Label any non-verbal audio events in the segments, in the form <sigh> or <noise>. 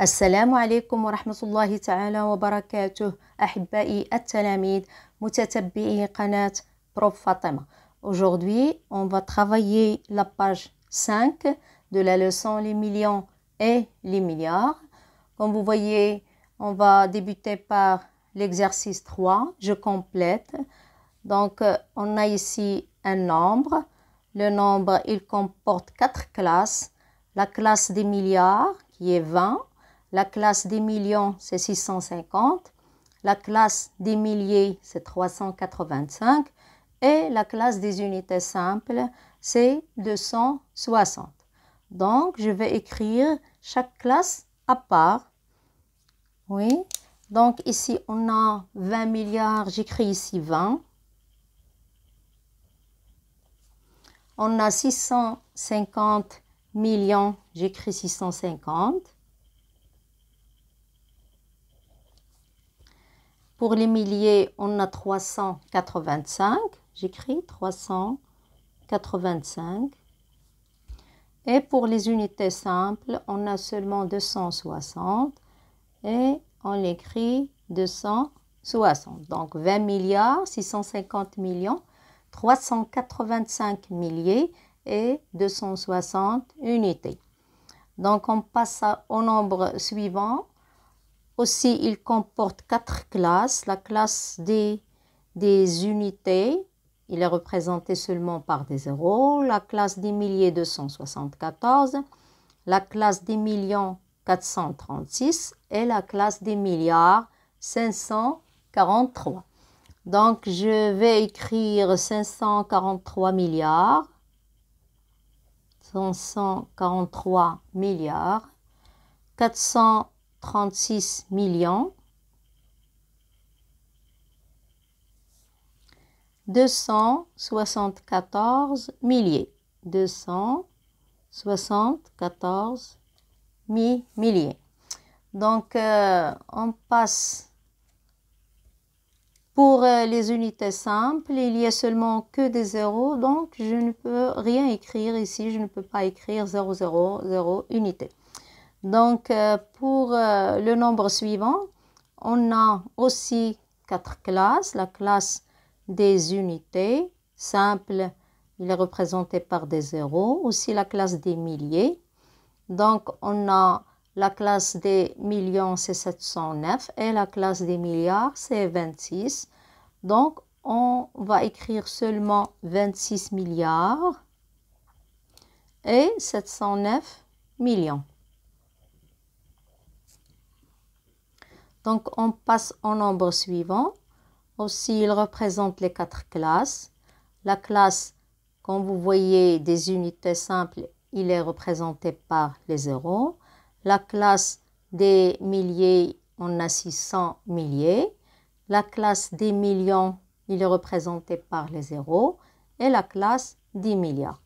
السلام عليكم ورحمة الله تعالى وبركاته أحبائي التلاميذ متتبعي قناة بروف فاطمة Aujourd'hui, on va travailler la page 5 de la leçon Les millions et les milliards. Comme vous voyez, on va débuter par l'exercice 3. Je complète. Donc, on a ici un nombre. Le nombre, il comporte 4 classes. La classe des milliards, qui est 20. La classe des millions, c'est 650. La classe des milliers, c'est 385. Et la classe des unités simples, c'est 260. Donc, je vais écrire chaque classe à part. Oui. Donc, ici, on a 20 milliards. J'écris ici 20. On a 650 millions. J'écris 650. Pour les milliers, on a 385. J'écris 385. Et pour les unités simples, on a seulement 260 et on écrit 260. Donc 20 milliards, 650 millions, 385 milliers et 260 unités. Donc on passe au nombre suivant, aussi, il comporte quatre classes. La classe des, des unités, il est représenté seulement par des zéros. La classe des milliers 274, la classe des millions 436 et la classe des milliards 543. Donc, je vais écrire 543 milliards. 543 milliards. 400 36 millions 274 milliers 274 mi milliers donc euh, on passe pour euh, les unités simples, il n'y a seulement que des zéros, donc je ne peux rien écrire ici, je ne peux pas écrire 0, 0, 0 unités. Donc, euh, pour euh, le nombre suivant, on a aussi quatre classes. La classe des unités, simple, il est représenté par des zéros. Aussi la classe des milliers. Donc, on a la classe des millions, c'est 709. Et la classe des milliards, c'est 26. Donc, on va écrire seulement 26 milliards et 709 millions. Donc on passe au nombre suivant. Aussi, il représente les quatre classes. La classe, comme vous voyez, des unités simples, il est représenté par les zéros. La classe des milliers, on a 600 milliers. La classe des millions, il est représenté par les zéros. Et la classe des milliards.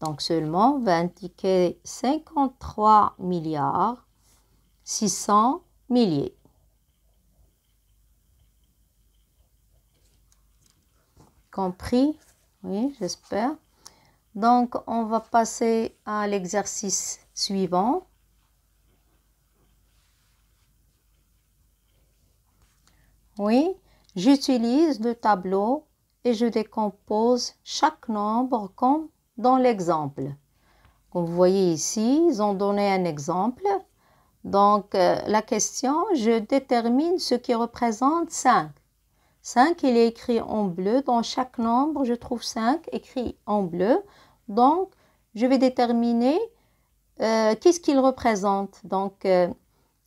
Donc seulement, on va indiquer 53 milliards 600 milliers. compris. Oui, j'espère. Donc, on va passer à l'exercice suivant. Oui, j'utilise le tableau et je décompose chaque nombre comme dans l'exemple. Comme vous voyez ici, ils ont donné un exemple. Donc, euh, la question, je détermine ce qui représente 5. 5, il est écrit en bleu. Dans chaque nombre, je trouve 5 écrit en bleu. Donc, je vais déterminer euh, qu'est-ce qu'il représente. Donc, euh,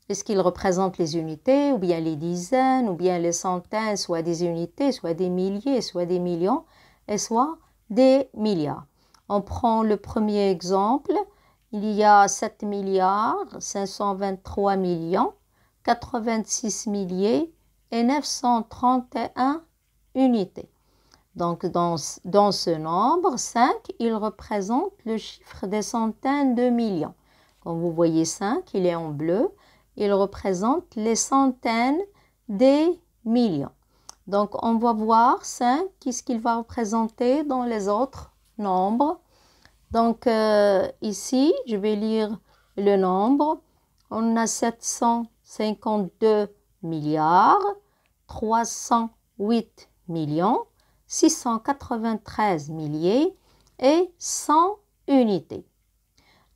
est-ce qu'il représente les unités, ou bien les dizaines, ou bien les centaines, soit des unités, soit des milliers, soit des millions, et soit des milliards. On prend le premier exemple. Il y a 7 milliards, 523 millions, 86 milliers, et 931 unités. Donc dans, dans ce nombre, 5, il représente le chiffre des centaines de millions. Comme vous voyez 5, il est en bleu, il représente les centaines des millions. Donc on va voir 5, qu'est-ce qu'il va représenter dans les autres nombres. Donc euh, ici, je vais lire le nombre. On a 752 milliards 308 millions 693 milliers et 100 unités.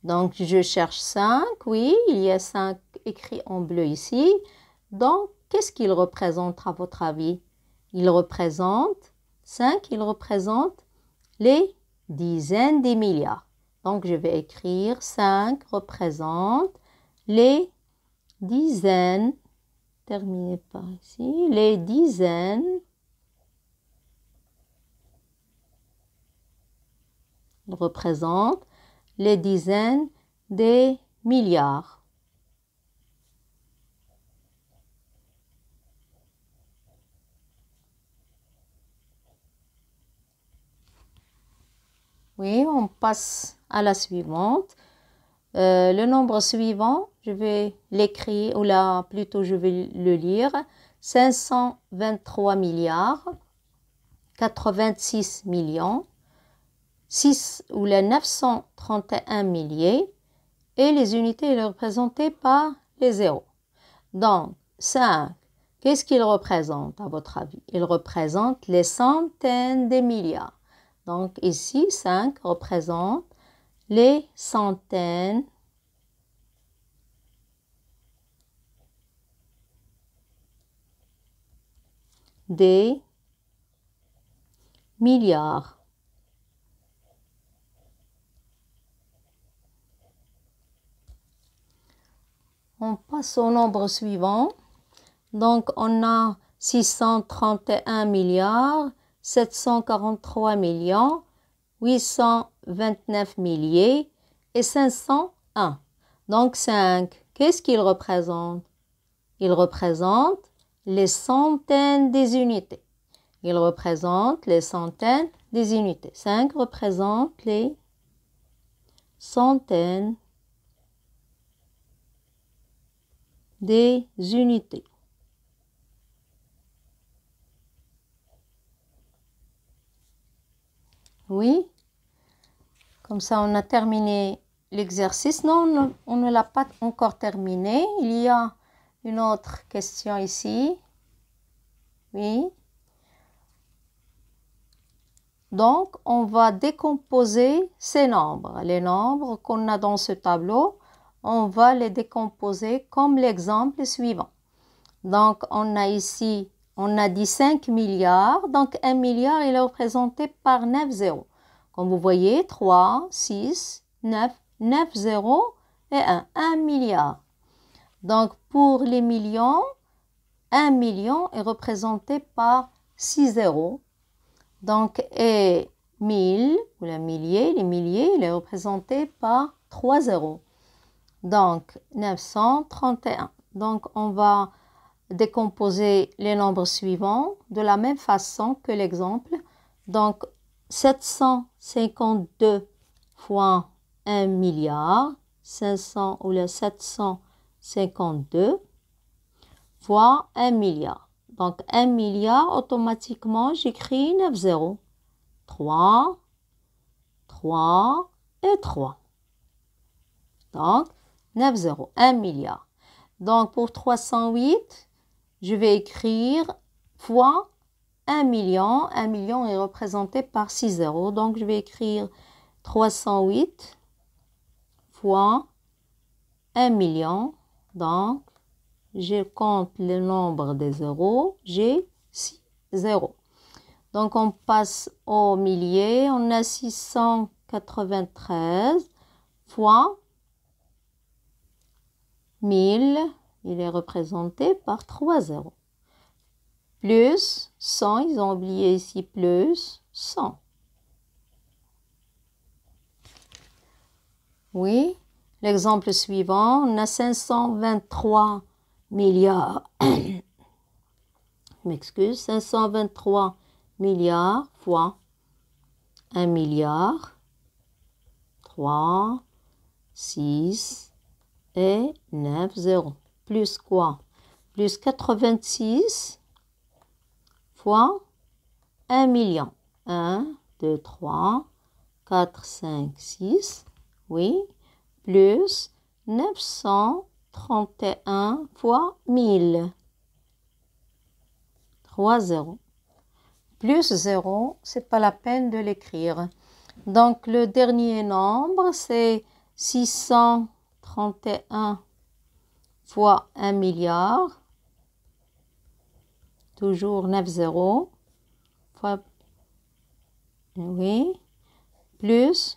Donc, je cherche 5. Oui, il y a 5 écrits en bleu ici. Donc, qu'est-ce qu'il représente à votre avis Il représente 5, il représente les dizaines des milliards. Donc, je vais écrire 5 représente les dizaines terminé par ici, les dizaines, représentent les dizaines des milliards. Oui, on passe à la suivante. Euh, le nombre suivant je vais l'écrire, ou là plutôt je vais le lire, 523 milliards, 86 millions, 6 ou les 931 milliers, et les unités représentées par les zéros. Donc, 5, qu'est-ce qu'il représente à votre avis Il représente les centaines de milliards. Donc ici, 5 représente les centaines des milliards. On passe au nombre suivant. Donc, on a 631 milliards, 743 millions, 829 milliers et 501. Donc 5, qu'est-ce qu'il représente Il représente les centaines des unités. Il représente les centaines des unités. 5 représente les centaines des unités. Oui. Comme ça, on a terminé l'exercice. Non, on ne l'a pas encore terminé. Il y a une autre question ici. Oui. Donc, on va décomposer ces nombres. Les nombres qu'on a dans ce tableau, on va les décomposer comme l'exemple suivant. Donc, on a ici, on a dit 5 milliards. Donc, 1 milliard, il est représenté par 9 zéros. Comme vous voyez, 3, 6, 9, 9 zéros et 1. 1 milliard. Donc pour les millions, 1 million est représenté par 6 zéros. Donc et 1000 ou la millier, les milliers, il est représenté par 3 zéros. Donc 931. Donc on va décomposer les nombres suivants de la même façon que l'exemple. Donc 752 fois 1 milliard, 500 ou le 700 52 fois 1 milliard. Donc 1 milliard, automatiquement, j'écris 9 zéros. 3, 3 et 3. Donc 9 zéros, 1 milliard. Donc pour 308, je vais écrire fois 1 million. 1 million est représenté par 6 zéros. Donc je vais écrire 308 fois 1 million donc, je compte le nombre des zéros. J'ai 6 zéros. Donc, on passe au millier. On a 693 fois 1000. Il est représenté par 3 zéros. Plus 100. Ils ont oublié ici plus 100. Oui, L'exemple suivant, on a 523 milliards, <coughs> m'excuse, 523 milliards fois 1 milliard, 3, 6 et 9, 0. Plus quoi Plus 86 fois 1 million. 1, 2, 3, 4, 5, 6. Oui, plus 931 fois 1000. 3 zéros Plus 0, c'est pas la peine de l'écrire. Donc le dernier nombre, c'est 631 fois 1 milliard. Toujours 9 zéros. fois oui, plus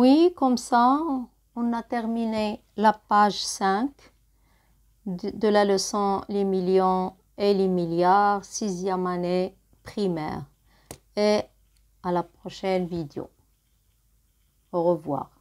Oui, comme ça, on a terminé la page 5 de, la leçon Les millions et les milliards, sixième année primaire. Et à la prochaine vidéo. Au revoir.